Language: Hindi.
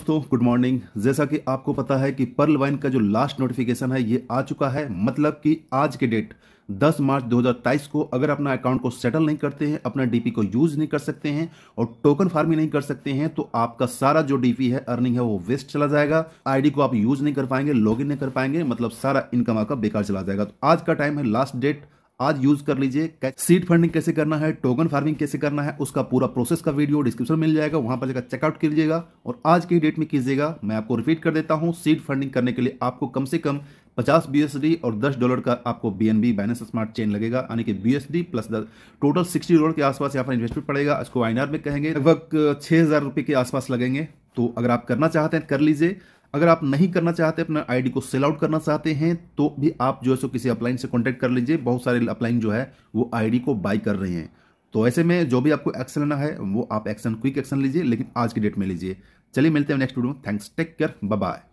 दोस्तों गुड मॉर्निंग जैसा कि आपको पता है कि पर्ल वाइन का जो लास्ट नोटिफिकेशन है ये आ चुका है मतलब कि आज के डेट 10 मार्च 2023 को अगर अपना अकाउंट को सेटल नहीं करते हैं अपना डीपी को यूज नहीं कर सकते हैं और टोकन फार्मिंग नहीं कर सकते हैं तो आपका सारा जो डीपी है अर्निंग है वो वेस्ट चला जाएगा आईडी को आप यूज नहीं कर पाएंगे लॉग नहीं कर पाएंगे मतलब सारा इनकम आपका बेकार चला जाएगा तो आज का टाइम है लास्ट डेट आज यूज कर लीजिए सीड फंडिंग कैसे करना है टोकन फार्मिंग कैसे करना है उसका पूरा प्रोसेस का वीडियो डिस्क्रिप्शन मिल जाएगा वहां पर जाकर चेकआउट कीजिएगा और आज की डेट में कीजिएगा मैं आपको रिपीट कर देता हूँ सीड फंडिंग करने के लिए आपको कम से कम 50 BSD और 10 डॉलर का आपको BNB बैलेंस स्मार्ट चेन लगेगा यानी कि BSD plus the total 60 dollar के आसपास यहाँ पर इन्वेस्टमेंट पड़ेगा इसको आईनार में कहेंगे लगभग छह हज़ार रुपये के आसपास लगेंगे तो अगर आप करना चाहते हैं कर लीजिए अगर आप नहीं करना चाहते अपना आईडी को सेल आउट करना चाहते हैं तो भी आप जो है सो किसी अपलाइन से कॉन्टैक्ट कर लीजिए बहुत सारे अपलाइन जो है वो आईडी को बाई कर रहे हैं तो ऐसे में जो भी आपको एक्शन लेना है वो आप एक्शन क्विक एक्शन लीजिए लेकिन आज की डेट में लीजिए चलिए मिलते हैं नेक्स्ट वीडियो में थैंक्स टेक केयर बाय